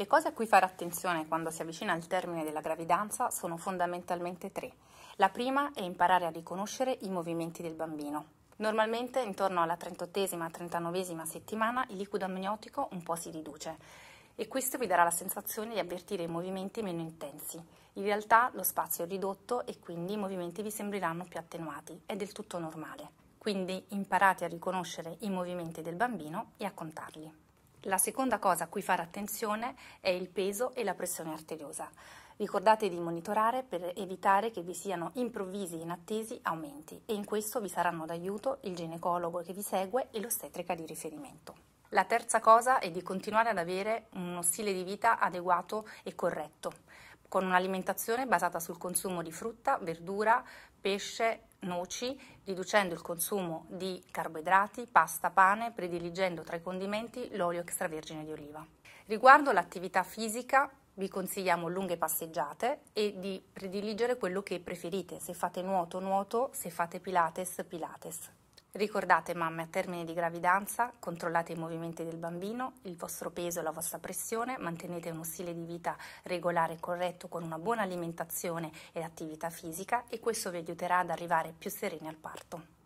Le cose a cui fare attenzione quando si avvicina al termine della gravidanza sono fondamentalmente tre. La prima è imparare a riconoscere i movimenti del bambino. Normalmente intorno alla 38esima-39esima settimana il liquido amniotico un po' si riduce e questo vi darà la sensazione di avvertire i movimenti meno intensi. In realtà lo spazio è ridotto e quindi i movimenti vi sembreranno più attenuati, è del tutto normale. Quindi imparate a riconoscere i movimenti del bambino e a contarli. La seconda cosa a cui fare attenzione è il peso e la pressione arteriosa. Ricordate di monitorare per evitare che vi siano improvvisi e inattesi aumenti e in questo vi saranno d'aiuto il ginecologo che vi segue e l'ostetrica di riferimento. La terza cosa è di continuare ad avere uno stile di vita adeguato e corretto, con un'alimentazione basata sul consumo di frutta, verdura, pesce noci, riducendo il consumo di carboidrati, pasta, pane, prediligendo tra i condimenti l'olio extravergine di oliva. Riguardo l'attività fisica, vi consigliamo lunghe passeggiate e di prediligere quello che preferite, se fate nuoto, nuoto, se fate pilates, pilates. Ricordate mamme a termine di gravidanza, controllate i movimenti del bambino, il vostro peso, e la vostra pressione, mantenete uno stile di vita regolare e corretto con una buona alimentazione e attività fisica e questo vi aiuterà ad arrivare più sereni al parto.